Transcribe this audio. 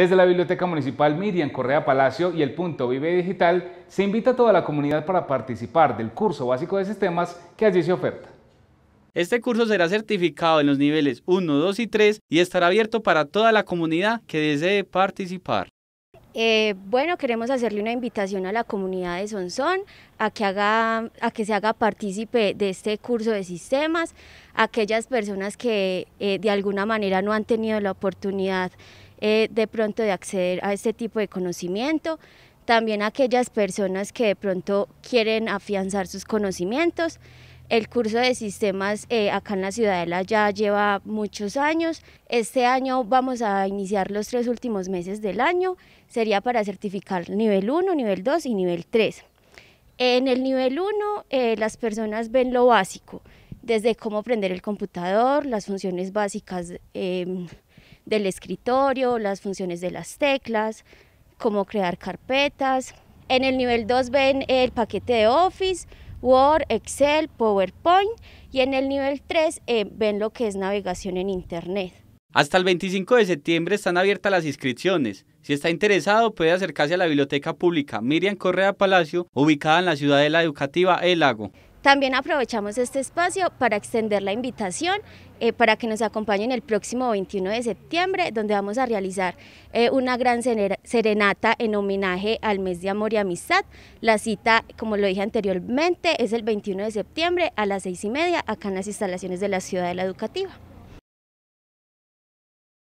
Desde la Biblioteca Municipal Miriam Correa Palacio y el Punto Vive Digital, se invita a toda la comunidad para participar del curso básico de sistemas que allí se oferta. Este curso será certificado en los niveles 1, 2 y 3 y estará abierto para toda la comunidad que desee participar. Eh, bueno, queremos hacerle una invitación a la comunidad de Sonsón a que, haga, a que se haga partícipe de este curso de sistemas, aquellas personas que eh, de alguna manera no han tenido la oportunidad eh, de pronto de acceder a este tipo de conocimiento. También aquellas personas que de pronto quieren afianzar sus conocimientos. El curso de sistemas eh, acá en la Ciudadela ya lleva muchos años. Este año vamos a iniciar los tres últimos meses del año. Sería para certificar nivel 1, nivel 2 y nivel 3. En el nivel 1 eh, las personas ven lo básico, desde cómo aprender el computador, las funciones básicas em, del escritorio, las funciones de las teclas, cómo crear carpetas. En el nivel 2 ven el paquete de Office, Word, Excel, PowerPoint y en el nivel 3 eh, ven lo que es navegación en Internet. Hasta el 25 de septiembre están abiertas las inscripciones. Si está interesado puede acercarse a la Biblioteca Pública Miriam Correa Palacio, ubicada en la ciudad de la Educativa El Lago. También aprovechamos este espacio para extender la invitación eh, para que nos acompañen el próximo 21 de septiembre, donde vamos a realizar eh, una gran serenata en homenaje al mes de amor y amistad. La cita, como lo dije anteriormente, es el 21 de septiembre a las seis y media, acá en las instalaciones de la Ciudad de la Educativa.